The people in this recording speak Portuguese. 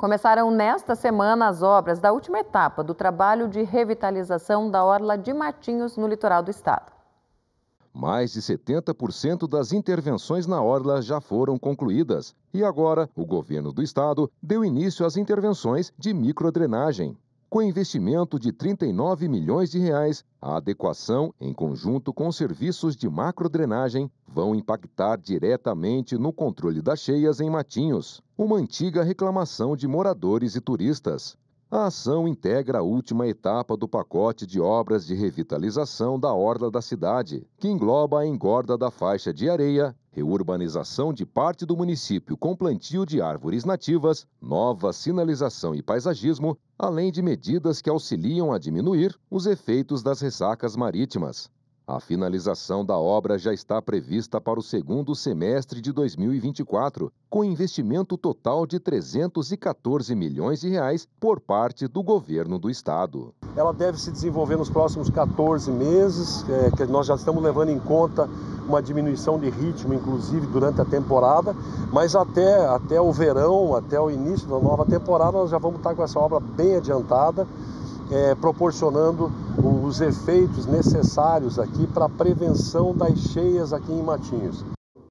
Começaram nesta semana as obras da última etapa do trabalho de revitalização da Orla de Matinhos no litoral do estado. Mais de 70% das intervenções na orla já foram concluídas e agora o governo do estado deu início às intervenções de microdrenagem. Com investimento de 39 milhões de reais, a adequação, em conjunto com serviços de macrodrenagem, vão impactar diretamente no controle das cheias em Matinhos, uma antiga reclamação de moradores e turistas. A ação integra a última etapa do pacote de obras de revitalização da orla da cidade, que engloba a engorda da faixa de areia reurbanização de parte do município com plantio de árvores nativas, nova sinalização e paisagismo, além de medidas que auxiliam a diminuir os efeitos das ressacas marítimas. A finalização da obra já está prevista para o segundo semestre de 2024, com investimento total de 314 milhões de reais por parte do governo do estado ela deve se desenvolver nos próximos 14 meses, é, que nós já estamos levando em conta uma diminuição de ritmo, inclusive durante a temporada, mas até, até o verão, até o início da nova temporada, nós já vamos estar com essa obra bem adiantada, é, proporcionando os efeitos necessários aqui para a prevenção das cheias aqui em Matinhos.